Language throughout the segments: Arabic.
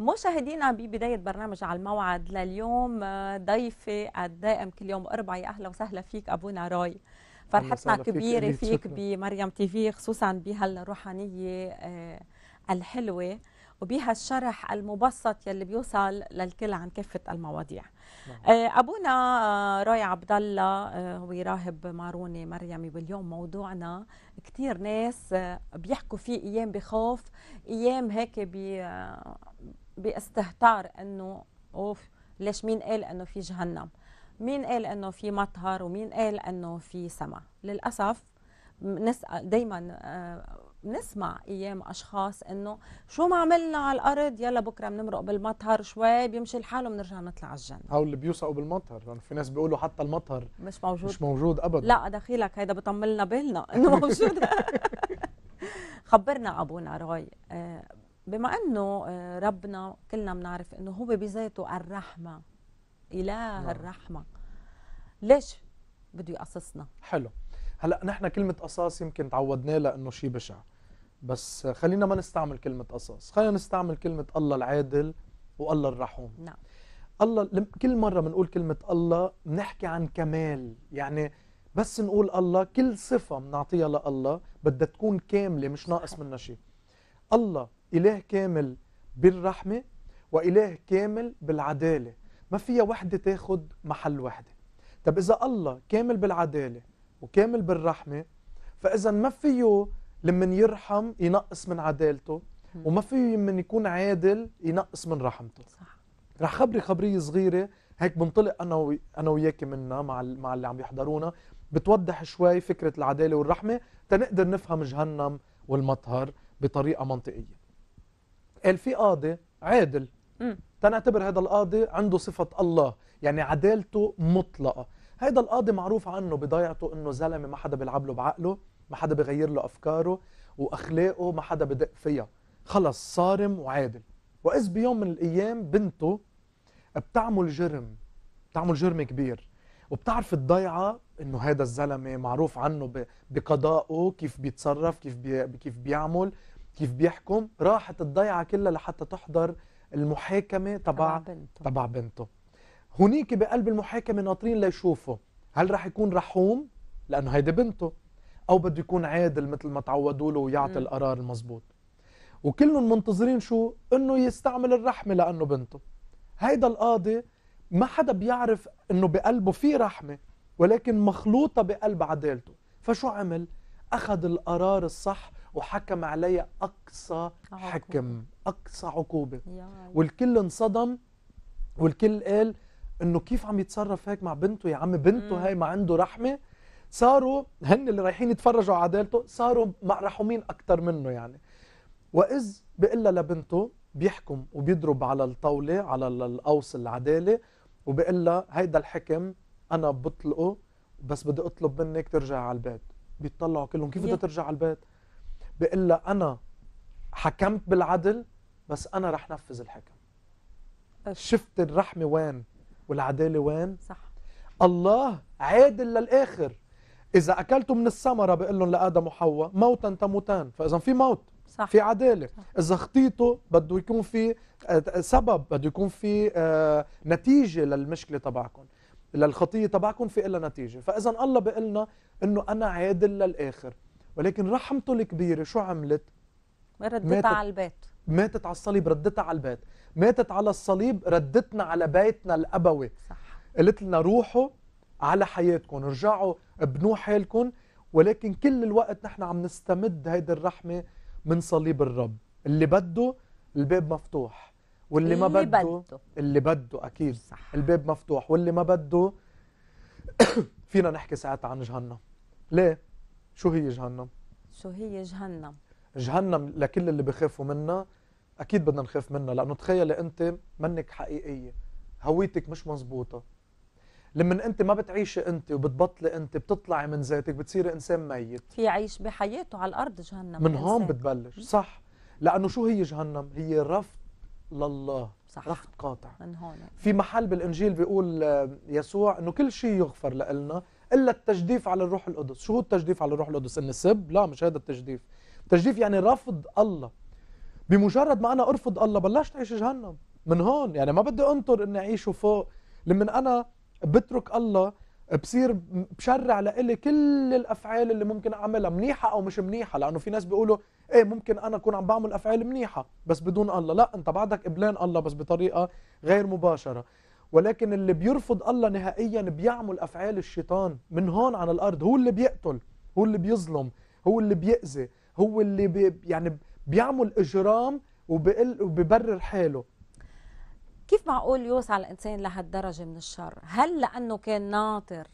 مشاهدينا ببداية برنامج على الموعد لليوم آه، ضيفي الدائم كل يوم أربعة أهلا وسهلا فيك أبونا راي فرحتنا كبيرة فيك, فيك بمريم تيفي خصوصا بهالروحانية آه، الحلوة وبهالشرح المبسط يلي بيوصل للكل عن كافة المواضيع نعم. آه، أبونا راي عبد الله هو راهب ماروني مريمي واليوم موضوعنا كثير ناس بيحكوا فيه أيام بخوف أيام هيك باستهتار انه اوف ليش مين قال انه في جهنم مين قال انه في مطهر ومين قال انه في سما للاسف نسال دائما آه، نسمع ايام اشخاص انه شو ما عملنا على الارض يلا بكره بنمرق بالمطهر شوي بيمشي الحال وبنرجع نطلع على الجنه او اللي بيوثقوا بالمطهر لانه يعني في ناس بيقولوا حتى المطهر مش موجود مش موجود ابدا لا دخيلك هيدا بطملنا بالنا انه موجود خبرنا ابونا روي آه، بما انه آه، ربنا كلنا بنعرف انه هو بذاته الرحمه اله نعم. الرحمه ليش بده يقصصنا حلو هلا نحن كلمه قصاص يمكن تعودنا لها انه شيء بشع بس خلينا ما نستعمل كلمه قصاص خلينا نستعمل كلمه الله العادل والله الرحوم نعم الله كل مره بنقول كلمه الله بنحكي عن كمال يعني بس نقول الله كل صفه بنعطيها لله بدها تكون كامله مش ناقص منها شيء الله إله كامل بالرحمة وإله كامل بالعدالة ما فيها وحدة تاخد محل وحدة طب إذا الله كامل بالعدالة وكامل بالرحمة فإذا ما فيه لمن يرحم ينقص من عدالته وما فيه لمن يكون عادل ينقص من رحمته صح رح خبري خبرية صغيرة هيك بنطلق أنا و... أنا وياكي منها مع ال... مع اللي عم يحضرونا بتوضح شوي فكرة العدالة والرحمة تنقدر نفهم جهنم والمطهر بطريقة منطقية قال في قاضي عادل تنعتبر هذا القاضي عنده صفة الله يعني عدالته مطلقة هذا القاضي معروف عنه بضيعته انه زلمه ما حدا بيلعب له بعقله ما حدا بيغير له افكاره واخلاقه ما حدا بدق فيها خلص صارم وعادل واذ بيوم من الايام بنته بتعمل جرم بتعمل جرم كبير وبتعرف الضيعه انه هذا الزلمه معروف عنه بقضائه كيف بيتصرف كيف بي كيف بيعمل كيف بيحكم راحت الضيعه كلها لحتى تحضر المحاكمه تبع بنته تبع بنته هنيك بقلب المحاكمه ناطرين ليشوفوا هل رح يكون رحوم لانه هيدي بنته او بده يكون عادل مثل ما تعودوا له ويعطي القرار المزبوط وكلهم منتظرين شو انه يستعمل الرحمه لانه بنته هيدا القاضي ما حدا بيعرف انه بقلبه في رحمه ولكن مخلوطه بقلب عدالته فشو عمل اخذ القرار الصح وحكم علي أقصى حكم أقصى عقوبة والكل انصدم والكل قال انه كيف عم يتصرف هيك مع بنته يا عم بنته هاي ما عنده رحمه صاروا هن اللي رايحين يتفرجوا على عدالته صاروا مرحومين اكثر منه يعني واذ بيقول لبنته بيحكم وبيضرب على الطاوله على القوس العداله لها هيدا الحكم انا بطلقه بس بدي اطلب منك ترجع على البيت بيطلعوا كلهم كيف بدها ترجع على البيت بيقول انا حكمت بالعدل بس انا رح نفذ الحكم شفت الرحمه وين والعداله وين صح الله عادل للاخر اذا اكلتوا من الثمره بقول لهم لادم وحواء موتا تموتان فاذا في موت صح. في عداله صح. اذا خطيته بده يكون في آه، آه، سبب بده يكون في آه، نتيجه للمشكله تبعكم للخطيه تبعكم في إلا نتيجه فاذا الله لنا انه انا عادل للاخر ولكن رحمته الكبيره شو عملت ردتها على البيت ماتت على الصليب ردتها على البيت ماتت على الصليب ردتنا على بيتنا الابوي صح قالت لنا روحوا على حياتكم ارجعوا ابنوا حالكم ولكن كل الوقت نحن عم نستمد هيدي الرحمه من صليب الرب اللي بده الباب مفتوح واللي ما بده, بده اللي بده اكيد صح. الباب مفتوح واللي ما بده فينا نحكي ساعتها عن جهنم ليه شو هي جهنم؟ شو هي جهنم؟ جهنم لكل اللي بخافوا منها اكيد بدنا نخاف منها لانه تخيلي انت منك حقيقيه هويتك مش مزبوطه لما انت ما بتعيشي انت وبتبطلي انت بتطلعي من ذاتك بتصيري انسان ميت في عيش بحياته على الارض جهنم من هون بتبلش صح لانه شو هي جهنم هي رفض لله صح. رفض قاطع من هون في محل بالانجيل بيقول آه، يسوع انه كل شيء يغفر لنا الا التجديف على الروح القدس شو هو التجديف على الروح القدس ان سب لا مش هذا التجديف التجديف يعني رفض الله بمجرد ما انا ارفض الله بلشت اعيش جهنم من هون يعني ما بدي انطر اني اعيش فوق لما انا بترك الله بصير بشرع لإلي كل الافعال اللي ممكن اعملها منيحه او مش منيحه لانه في ناس بيقولوا ايه ممكن انا اكون عم بعمل افعال منيحه بس بدون الله لا انت بعدك قبلان الله بس بطريقه غير مباشره ولكن اللي بيرفض الله نهائيا بيعمل أفعال الشيطان من هون عن الأرض هو اللي بيقتل هو اللي بيظلم هو اللي بيأذي هو اللي بي يعني بيعمل إجرام وبقل وببرر حاله كيف معقول يوصل الإنسان لهالدرجة من الشر هل لأنه كان ناطر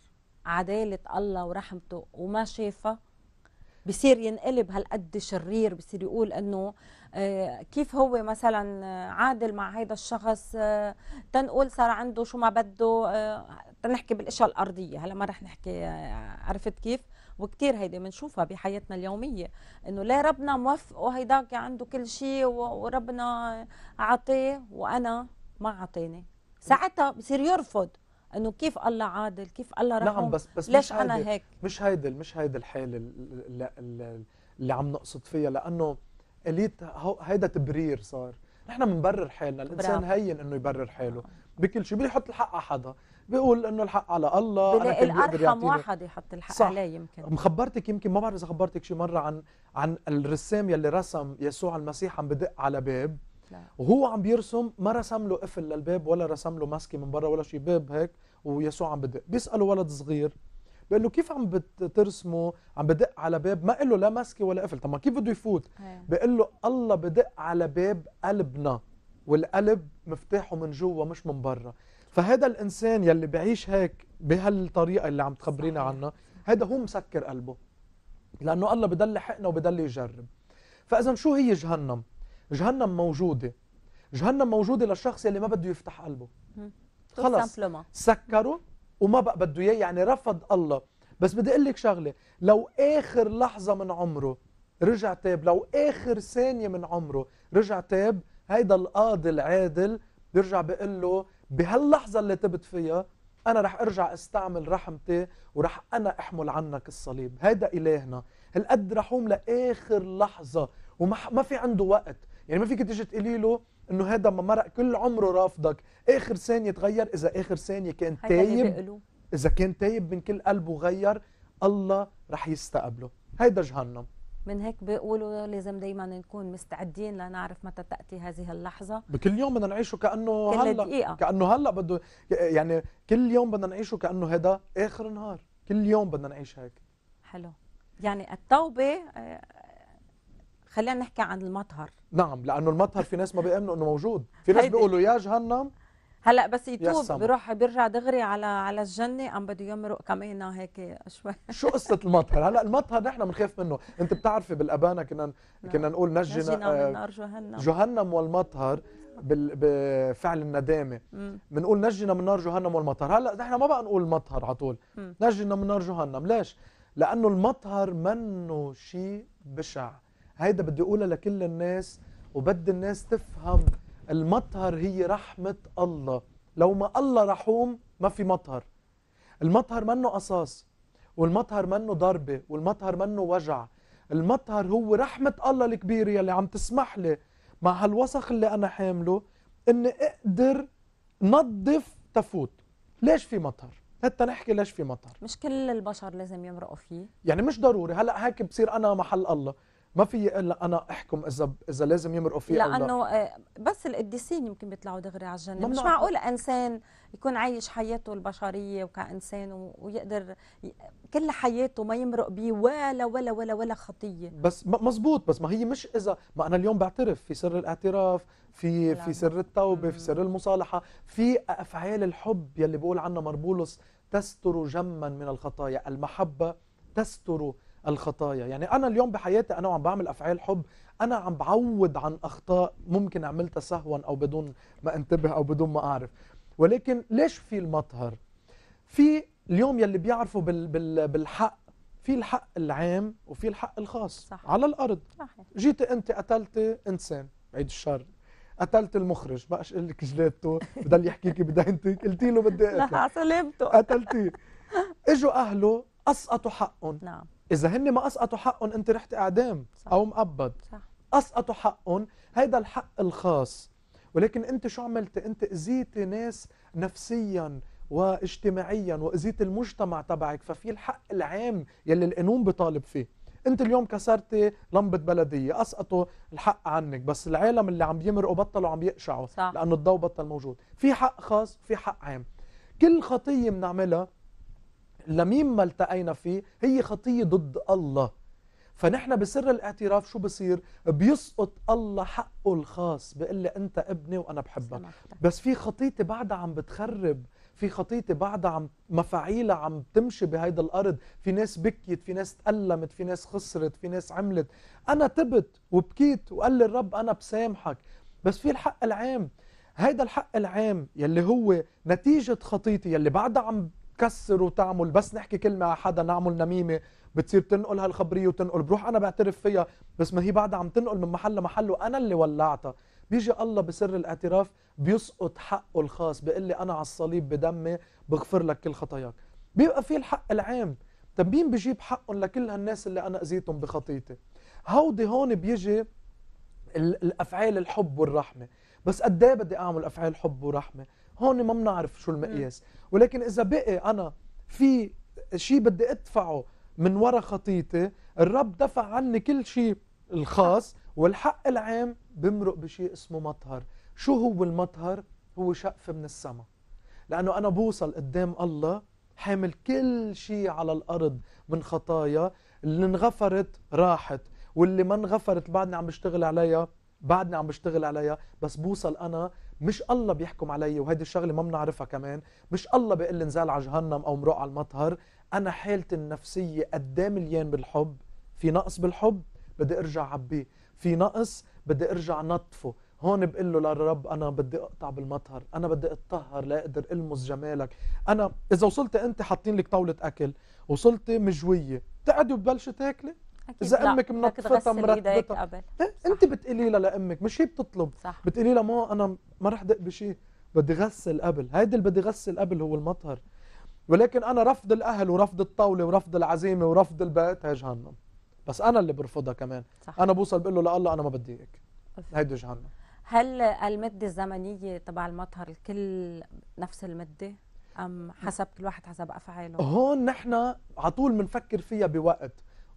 عدالة الله ورحمته وما شافها بصير ينقلب هالقد شرير بصير يقول انه آه، كيف هو مثلا آه، عادل مع هيدا الشخص آه، تنقول صار عنده شو ما بده تنحكي بالاشياء الارضيه هلا ما رح نحكي عرفت كيف وكثير هيدي بنشوفها بحياتنا اليوميه انه ليه ربنا موفقه هيداك عنده كل شيء وربنا عطيه وانا ما عطيني ساعتها بصير يرفض انه كيف الله عادل كيف الله رحم نعم بس بس ليش انا هيك مش هيدي مش هيدي الحاله اللي, اللي عم نقصد فيها لانه اليت هيدا تبرير صار نحن بنبرر حالنا الانسان هين انه يبرر حاله بكل شيء بده يحط الحق على حدا بيقول انه الحق على الله انا كان واحد يحط الحق عليه يمكن مخبرتك يمكن ما بعرف اذا خبرتك شي مره عن عن الرسام يلي رسم يسوع المسيح عم بدق على باب لا. وهو عم بيرسم ما رسم له قفل للباب ولا رسم له ماسكه من برا ولا شيء باب هيك ويسوع عم بدق بيساله ولد صغير بقول له كيف عم بترسمه عم بدق على باب ما له لا مسكه ولا قفل طب ما كيف بده يفوت إيه. بقول له الله بدق على باب قلبنا والقلب مفتاحه من جوا مش من برا فهذا الانسان يلي بعيش هيك بهالطريقه اللي عم تخبرينا عنها هذا هو مسكر قلبه لانه الله بضل حقنا وبضل يجرب فاذا شو هي جهنم جهنم موجوده جهنم موجوده للشخص يلي ما بده يفتح قلبه خلص سكره وما بقى بده اياه يعني رفض الله بس بدي اقول لك شغله لو اخر لحظه من عمره رجع تاب لو اخر ثانيه من عمره رجع تاب هيدا القاضي العادل بيرجع بيقول له بهاللحظه اللي تبت فيها انا رح ارجع استعمل رحمتي ورح انا احمل عنك الصليب هيدا الهنا هالقد رحوم لاخر لحظه وما في عنده وقت يعني ما فيك تيجي تقولي له انه هذا ما مرق كل عمره رافضك اخر ثانيه تغير اذا اخر ثانيه كان تايب اذا كان تايب من كل قلبه غير الله رح يستقبله هيدا جهنم من هيك بيقولوا لازم دايما نكون مستعدين لنعرف متى تاتي هذه اللحظه بكل يوم بدنا نعيشه كانه هلا دقيقة. كانه هلا بده يعني كل يوم بدنا نعيشه كانه هذا اخر نهار كل يوم بدنا نعيش هيك حلو يعني التوبه آه، خلينا نحكي عن المطهر نعم لانه المطهر في ناس ما بيامنوا انه موجود في ناس بيقولوا يا جهنم هلا بس يتوب بيروح بيرجع دغري على على الجنه ام بده يمرق كمان هيك شوي شو قصه المطهر هلا المطهر نحن بنخاف منه انت بتعرفي بالابانه كنا نعم. كنا نقول نجنا, نجنا من آه، نار جهنم جهنم والمطهر بفعل الندامه بنقول نجنا من نار جهنم والمطهر هلا نحن ما بقى نقول المطهر على طول نجنا من نار جهنم ليش لانه المطهر منه شيء بشع هيدا بدي اقولها لكل الناس وبدي الناس تفهم المطهر هي رحمة الله لو ما الله رحوم ما في مطهر المطهر منه قصاص والمطهر منه ضربة والمطهر منه وجع المطهر هو رحمة الله الكبيرة يلي عم تسمح لي مع هالوسخ اللي أنا حامله إني أقدر نظف تفوت ليش في مطهر؟ حتى نحكي ليش في مطر مش كل البشر لازم يمرقوا فيه يعني مش ضروري هلا هيك بصير انا محل الله ما في الا انا احكم اذا اذا لازم يمرقوا فيه لانه لا. آه، بس القديسين يمكن بيطلعوا دغري على الجنه مش معقول انسان يكون عايش حياته البشريه وكانسان ويقدر كل حياته ما يمرق بيه ولا ولا ولا ولا خطيه بس مزبوط بس ما هي مش اذا ما انا اليوم بعترف في سر الاعتراف في لا. في سر التوبه في سر المصالحه في افعال الحب يلي بقول عنها مربولوس تستر جما من الخطايا المحبه تستر الخطايا يعني أنا اليوم بحياتي أنا وعم بعمل أفعال حب أنا عم بعوض عن أخطاء ممكن عملتها سهوا أو بدون ما انتبه أو بدون ما أعرف ولكن ليش في المطهر في اليوم يلي بيعرفوا بال بال بالحق في الحق العام وفي الحق الخاص صح. على الأرض صحيح. جيت أنت قتلت إنسان عيد الشر قتلت المخرج بقى اقول لك جلادته بضل يحكيكي انت قلتي له بدي اقتلك سلامته قتلتيه اجوا اهله اسقطوا حقهم نعم اذا هن ما اسقطوا حقهم انت رحت اعدام صح. او مقبض صح. اسقطوا حقهم هيدا الحق الخاص ولكن انت شو عملت انت اذيتي ناس نفسيا واجتماعيا واذيت المجتمع تبعك ففي الحق العام يلي القانون بيطالب فيه انت اليوم كسرتي لمبه بلديه اسقطوا الحق عنك بس العالم اللي عم يمرقوا بطلوا عم يقشعوا لانه الضوء بطل موجود في حق خاص في حق عام كل خطيه بنعملها لمين ما التقينا فيه هي خطية ضد الله فنحن بسر الاعتراف شو بصير بيسقط الله حقه الخاص بيقول لي انت ابني وانا بحبك بس في خطيتي بعدها عم بتخرب في خطيتي بعدها عم مفاعيلها عم تمشي بهيدا الارض في ناس بكيت في ناس تألمت في ناس خسرت في ناس عملت انا تبت وبكيت وقال لي الرب انا بسامحك بس في الحق العام هيدا الحق العام يلي هو نتيجة خطيتي يلي بعدها عم تكسر وتعمل بس نحكي كلمة على حدا نعمل نميمة بتصير تنقل هالخبرية وتنقل بروح أنا بعترف فيها بس ما هي بعدها عم تنقل من محل لمحل وأنا اللي ولعتها بيجي الله بسر الاعتراف بيسقط حقه الخاص بيقول لي أنا على الصليب بدمي بغفر لك كل خطاياك بيبقى في الحق العام طب مين بجيب حقهم لكل هالناس اللي أنا أذيتهم بخطيتي هودي هون بيجي الأفعال الحب والرحمة بس قد إيه بدي أعمل أفعال حب ورحمة هون ما بنعرف شو المقياس ولكن اذا بقي انا في شيء بدي ادفعه من ورا خطيتي الرب دفع عني كل شيء الخاص والحق العام بمرق بشيء اسمه مطهر شو هو المطهر هو شقف من السماء لانه انا بوصل قدام الله حامل كل شيء على الارض من خطايا اللي انغفرت راحت واللي ما انغفرت بعدني عم بشتغل عليها بعدني عم بشتغل عليها بس بوصل انا مش الله بيحكم علي وهيدي الشغله ما بنعرفها كمان مش الله بيقول لي انزال على جهنم او مروق على المطهر انا حالتي النفسيه قدام إيه مليان بالحب في نقص بالحب بدي ارجع عبيه في نقص بدي ارجع نطفه هون بقول له للرب انا بدي اقطع بالمطهر انا بدي اتطهر لاقدر المس جمالك انا اذا وصلت انت حاطين لك طاوله اكل وصلت مجويه بتقعدي وبلشت تاكلي اذا امك منطفه مرتبه إيه، انت بتقولي لها لامك مش هي بتطلب صح. بتقولي لها ما انا ما رح دق بشيء بدي غسل قبل هيدي اللي بدي غسل قبل هو المطهر ولكن انا رفض الاهل ورفض الطاوله ورفض العزيمه ورفض البيت هي جهنم بس انا اللي برفضها كمان صح. انا بوصل بقول له لا الله انا ما بدي اياك هيدي جهنم هل المده الزمنيه تبع المطهر الكل نفس المده ام حسب كل واحد حسب افعاله هون نحن على طول بنفكر فيها بوقت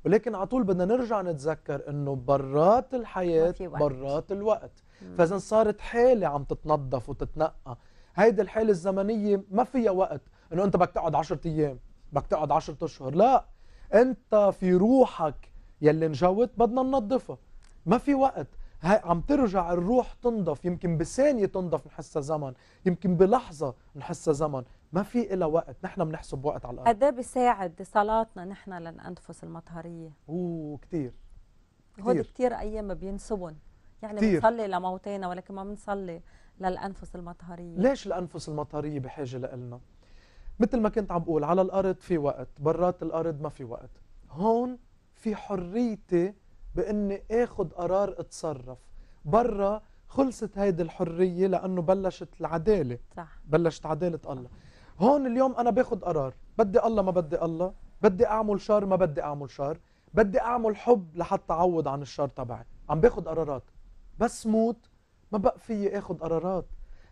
ولكن على طول بدنا نرجع نتذكر انه برات الحياه برات الوقت فاذا صارت حاله عم تتنظف وتتنقى هيدي الحاله الزمنيه ما فيها وقت انه انت بدك تقعد 10 ايام بدك تقعد 10 اشهر لا انت في روحك يلي انجوت بدنا ننظفها ما في وقت عم ترجع الروح تنضف يمكن بثانية تنضف نحسها زمن يمكن بلحظة نحسها زمن ما في الا وقت نحن بنحسب وقت على الأرض قد ايه بيساعد صلاتنا نحن للأنفس المطهرية أوه كثير هو كثير أيام بينسبهم يعني بنصلي لموتانا ولكن ما بنصلي للأنفس المطهرية ليش الأنفس المطهرية بحاجة لإلنا؟ مثل ما كنت عم بقول على الأرض في وقت برات الأرض ما في وقت هون في حريتي باني اخد قرار اتصرف برا خلصت هيدي الحريه لانه بلشت العداله صح بلشت عداله الله هون اليوم انا باخد قرار بدي الله ما بدي الله بدي اعمل شر ما بدي اعمل شر بدي اعمل حب لحتى اعوض عن الشر تبعي عم باخد قرارات بس موت ما بقى فيي اخد قرارات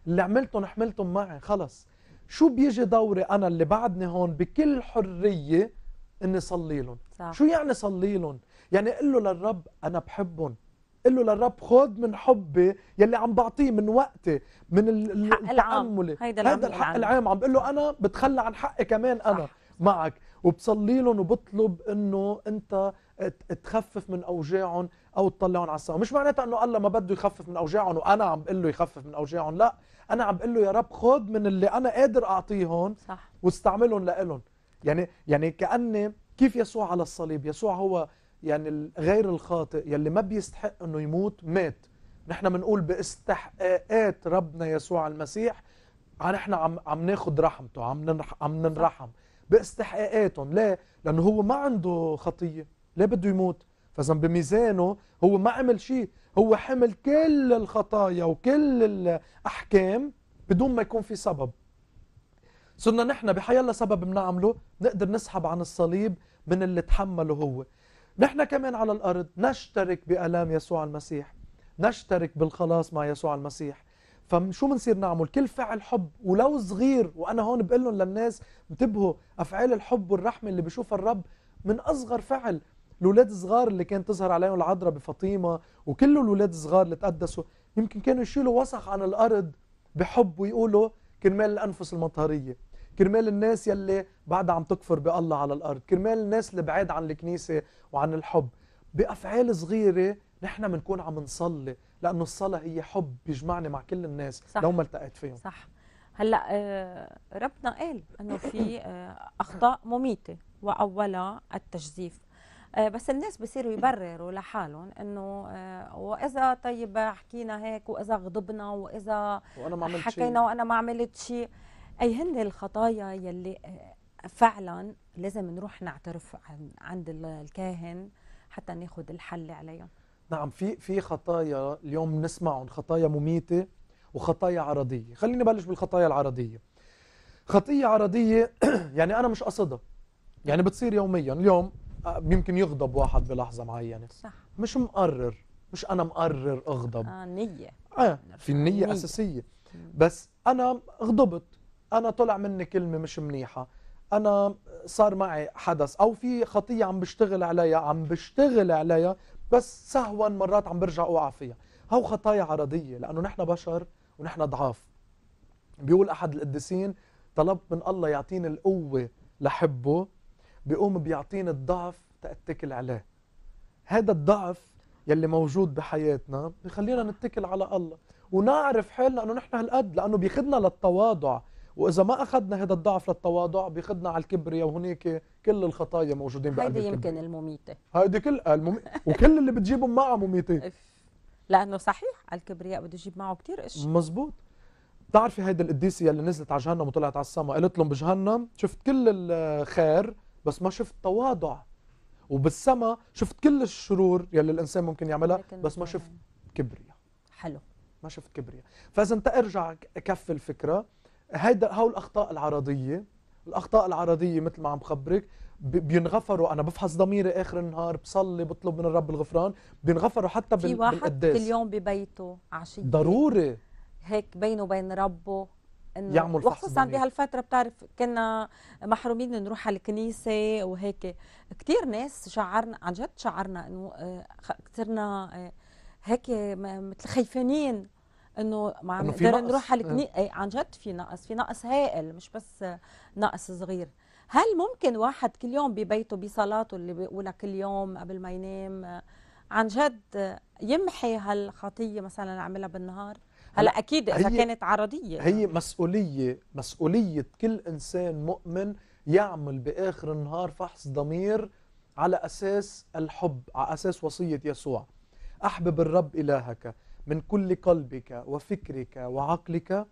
اللي عملتهم حملتهم معي خلص شو بيجي دوري انا اللي بعدني هون بكل حريه اني صلي لهم شو يعني صلي لهم يعني قل له للرب أنا بحبهم قل له للرب خذ من حبي يلي عم بعطيه من وقتي من التأمل هذا الحق العام, العام. عم بقول له أنا بتخلى عن حقي كمان أنا صح. معك وبصلي لهم وبطلب انه انت تخفف من اوجاعهم او تطلعهم على السماء مش معناتها انه الله ما بده يخفف من اوجاعهم وانا عم بقول له يخفف من اوجاعهم لا انا عم بقول له يا رب خذ من اللي انا قادر اعطيهم صح واستعملهم لهم يعني يعني كاني كيف يسوع على الصليب يسوع هو يعني غير الخاطئ يلي ما بيستحق انه يموت مات نحن بنقول باستحقاقات ربنا يسوع المسيح نحن عم عم ناخذ رحمته عم عم ننرحم باستحقاقاتهم ليه لانه هو ما عنده خطيه ليه بده يموت فاذا بميزانه هو ما عمل شيء هو حمل كل الخطايا وكل الاحكام بدون ما يكون في سبب صرنا نحن بحي الله سبب بنعمله نقدر نسحب عن الصليب من اللي تحمله هو نحن كمان على الأرض نشترك بألام يسوع المسيح نشترك بالخلاص مع يسوع المسيح فشو بنصير نعمل كل فعل حب ولو صغير وأنا هون بقول لهم للناس انتبهوا أفعال الحب والرحمة اللي بشوفها الرب من أصغر فعل الأولاد الصغار اللي كانت تظهر عليهم العذراء بفاطمة وكل الأولاد الصغار اللي تقدسوا يمكن كانوا يشيلوا وسخ عن الأرض بحب ويقولوا كرمال الأنفس المطهرية كرمال الناس يلي بعد عم تكفر بالله على الارض كرمال الناس اللي بعاد عن الكنيسه وعن الحب بافعال صغيره نحن بنكون عم نصلي لانه الصلاه هي حب بيجمعني مع كل الناس صح. لو ما التقيت فيهم صح هلا آه، ربنا قال انه في آه، اخطاء مميته واولها التجزيف آه، بس الناس بصيروا يبرروا لحالهم انه واذا طيب حكينا هيك واذا غضبنا واذا وأنا ما عملت حكينا شي. وانا ما عملت شيء اي هن الخطايا يلي آه، فعلا لازم نروح نعترف عند الكاهن حتى ناخذ الحل عليهم نعم في في خطايا اليوم بنسمعهم خطايا مميته وخطايا عرضيه خليني بلش بالخطايا العرضيه خطيه عرضيه يعني انا مش قصدها يعني بتصير يوميا اليوم آه، يمكن يغضب واحد بلحظه معينه صح مش مقرر مش انا مقرر اغضب اه نيه اه في النيه اساسيه بس انا غضبت انا طلع مني كلمه مش منيحه انا صار معي حدث او في خطيه عم بشتغل عليها عم بشتغل عليها بس سهوا مرات عم برجع اوقع فيها هو خطايا عرضيه لانه نحن بشر ونحن ضعاف بيقول احد القديسين طلبت من الله يعطيني القوه لحبه بيقوم بيعطيني الضعف تاتكل عليه هذا الضعف يلي موجود بحياتنا بخلينا نتكل على الله ونعرف حالنا انه نحن هالقد لانه بيخدنا للتواضع واذا ما اخذنا هذا الضعف للتواضع بيخدنا على الكبرياء وهناك كل الخطايا موجودين بقلب هيدي يمكن المميته هيدي كل آه، الممي... وكل اللي بتجيبهم معها مميته لانه صحيح الكبرياء بده يجيب معه كثير اشياء مزبوط بتعرفي هيدي القديسه يلي نزلت على جهنم وطلعت على السما قالت لهم بجهنم شفت كل الخير بس ما شفت تواضع وبالسما شفت كل الشرور يلي الانسان ممكن يعملها بس ما شفت كبرياء حلو ما شفت كبرياء فاذا انت ارجع كف الفكره هيدا هول الاخطاء العرضيه الاخطاء العرضيه مثل ما عم بخبرك بينغفروا انا بفحص ضميري اخر النهار بصلي بطلب من الرب الغفران بينغفروا حتى في واحد بالقداس. كل يوم ببيته عشية ضروري هيك بينه وبين ربه انه يعمل فحص وخصوصا بهالفتره بتعرف كنا محرومين نروح على الكنيسه وهيك كثير ناس شعرنا عن جد شعرنا انه كثرنا آه، آه، هيك مثل خيفانين انه ما نقدر نروح على إيه. الكنيسه ايه عن جد في نقص في نقص هائل مش بس نقص صغير هل ممكن واحد كل يوم ببيته بصلاته اللي بيقولها كل يوم قبل ما ينام عن جد يمحي هالخطيه مثلا عملها بالنهار هلا اكيد اذا كانت عرضيه هي مسؤوليه مسؤوليه كل انسان مؤمن يعمل باخر النهار فحص ضمير على اساس الحب على اساس وصيه يسوع احبب الرب الهك من كل قلبك وفكرك وعقلك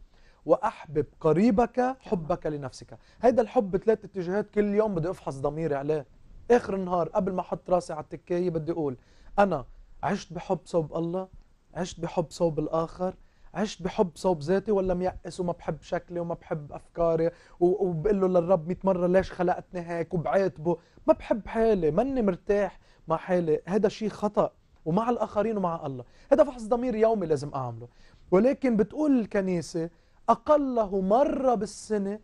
واحبب قريبك حبك لنفسك هيدا الحب ثلاث اتجاهات كل يوم بدي افحص ضميري عليه اخر النهار قبل ما احط راسي على التكايه بدي اقول انا عشت بحب صوب الله عشت بحب صوب الاخر عشت بحب صوب ذاتي ولا ميأس وما بحب شكلي وما بحب افكاري وبقول له للرب 100 مره ليش خلقتني هيك وبعاتبه ما بحب حالي ماني مرتاح مع حالي هذا شيء خطأ ومع الآخرين ومع الله هذا فحص ضمير يومي لازم أعمله ولكن بتقول الكنيسة أقله مرة بالسنة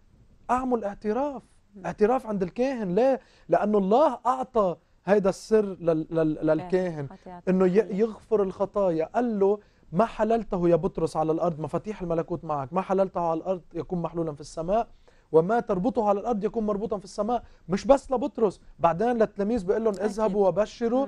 أعمل اعتراف اعتراف عند الكاهن لا لأنه الله أعطى هذا السر للكاهن أنه يغفر الخطايا قال له ما حللته يا بطرس على الأرض مفاتيح الملكوت معك ما حللته على الأرض يكون محلولا في السماء وما تربطه على الأرض يكون مربوطا في السماء مش بس لبطرس بعدين للتلاميذ بيقول لهم اذهبوا وبشروا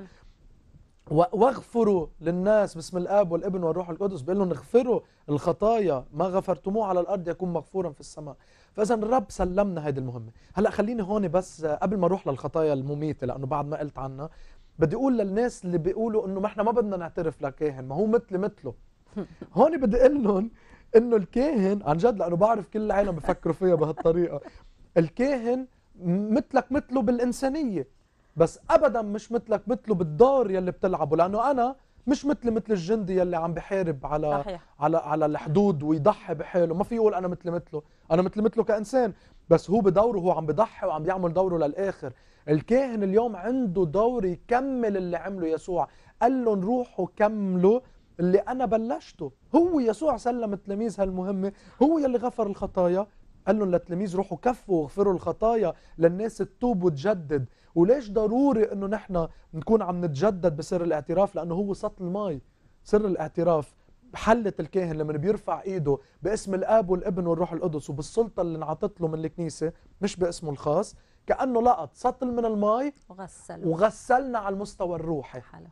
واغفروا للناس باسم الاب والابن والروح القدس بيقول لهم اغفروا الخطايا ما غفرتموه على الارض يكون مغفورا في السماء فاذا الرب سلمنا هذه المهمه هلا خليني هون بس آه، قبل ما اروح للخطايا المميته لانه بعد ما قلت عنها بدي اقول للناس اللي بيقولوا انه ما احنا ما بدنا نعترف لكاهن ما هو مثلي مثله هون بدي اقول لهم انه الكاهن عن جد لانه بعرف كل العالم بفكروا فيها بهالطريقه الكاهن مثلك مثله بالانسانيه بس ابدا مش مثلك مثله بالدور يلي بتلعبه لانه انا مش مثل مثل الجندي يلي عم بحارب على صحيح. على على الحدود ويضحي بحاله ما في يقول انا مثل مثله انا مثل مثله كانسان بس هو بدوره هو عم بضحي وعم بيعمل دوره للاخر الكاهن اليوم عنده دور يكمل اللي عمله يسوع قال لهم روحوا كملوا اللي انا بلشته هو يسوع سلم التلاميذ هالمهمه هو يلي غفر الخطايا قال لهم للتلاميذ روحوا كفوا واغفروا الخطايا للناس تتوب وتجدد وليش ضروري انه نحن نكون عم نتجدد بسر الاعتراف لانه هو سطل المي سر الاعتراف حلة الكاهن لما بيرفع ايده باسم الاب والابن والروح القدس وبالسلطه اللي انعطت له من الكنيسه مش باسمه الخاص كانه لقط سطل من المي وغسل وغسلنا على المستوى الروحي حلو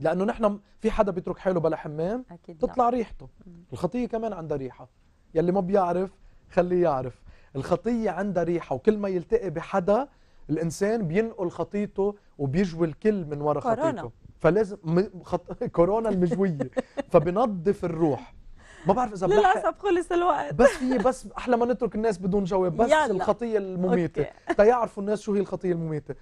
لانه نحن في حدا بيترك حاله بلا حمام أكيد تطلع لا. ريحته الخطيه كمان عندها ريحه يلي ما بيعرف خليه يعرف الخطية عندها ريحة وكل ما يلتقي بحدا الإنسان بينقل خطيته وبيجوي الكل من وراء خطيته فلازم خط... كورونا المجوية فبنظف الروح ما بعرف اذا للاسف خلص الوقت بس في بس احلى ما نترك الناس بدون جواب بس يلا. الخطيه المميته تيعرفوا الناس شو هي الخطيه المميته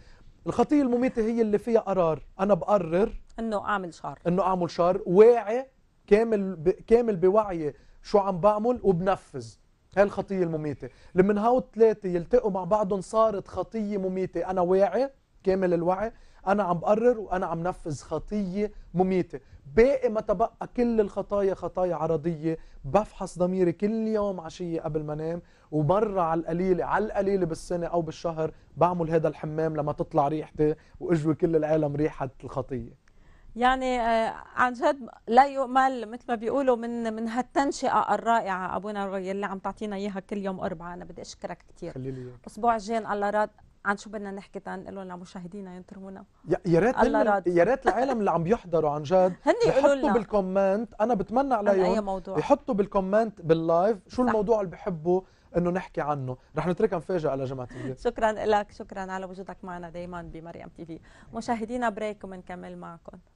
الخطيه المميته هي اللي فيها قرار انا بقرر انه اعمل شر انه اعمل شر واعي كامل ب... كامل بوعي شو عم بعمل وبنفذ هي الخطية المميتة لمن هاو الثلاثة يلتقوا مع بعضهم صارت خطية مميتة أنا واعي كامل الوعي أنا عم بقرر وأنا عم نفذ خطية مميتة باقي ما تبقى كل الخطايا خطايا عرضية بفحص ضميري كل يوم عشية قبل ما نام ومرة على القليلة على القليلة بالسنة أو بالشهر بعمل هذا الحمام لما تطلع ريحتي وأجوي كل العالم ريحة الخطية يعني آه، عن جد لا يؤمل مثل ما بيقولوا من من هالتنشئه الرائعه ابونا روي اللي عم تعطينا اياها كل يوم اربعة انا بدي اشكرك كثير الاسبوع الجاي الله راد عن شو بدنا نحكي تنقلوا لمشاهدينا ينترمونا يا ريت يا ريت العالم اللي عم يحضروا عن جد يحطوا بالكومنت انا بتمنى عليهم يحطوا بالكومنت باللايف شو صح. الموضوع اللي بحبوا انه نحكي عنه رح نتركها مفاجاه لجماعه الليل شكرا لك شكرا على وجودك معنا دائما بمريم تي في مشاهدينا بريك ومنكمل معكم